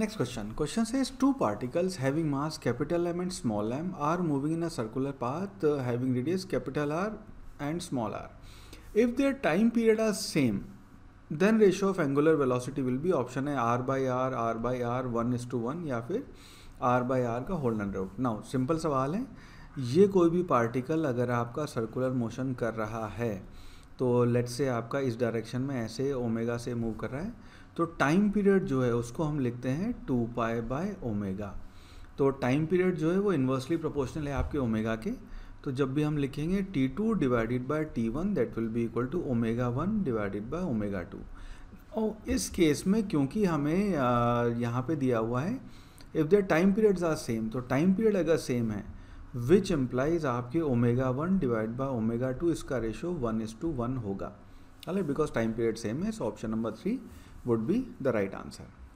next question question से is two particles having mass capital M and small m are moving in a circular path having radius capital R and small r if their time period are same then ratio of angular velocity will be option है R by r r by R one is to one या फिर R by r का whole and root now simple सवाल है ये कोई भी particle अगर आपका सर्कुलर मोशन कर रहा है तो लेट्स से आपका इस डायरेक्शन में ऐसे ओमेगा से मूव कर रहा है तो टाइम पीरियड जो है उसको हम लिखते हैं टू पाए बाय ओमेगा तो टाइम पीरियड जो है वो इन्वर्सली प्रोपोर्शनल है आपके ओमेगा के तो जब भी हम लिखेंगे T two divided by T one that will be equal to omega one divided by omega two और इस केस में क्योंकि हमें यहाँ पे दिया हुआ है if their time periods are same तो टाइम पीरियड अगर सेम है विच एम्प्लाइज आपके omega one divide by omega two इसका ratio one is to one होगा अरे बिकॉज टाइम पीरियड सेम है so option number three would be the right answer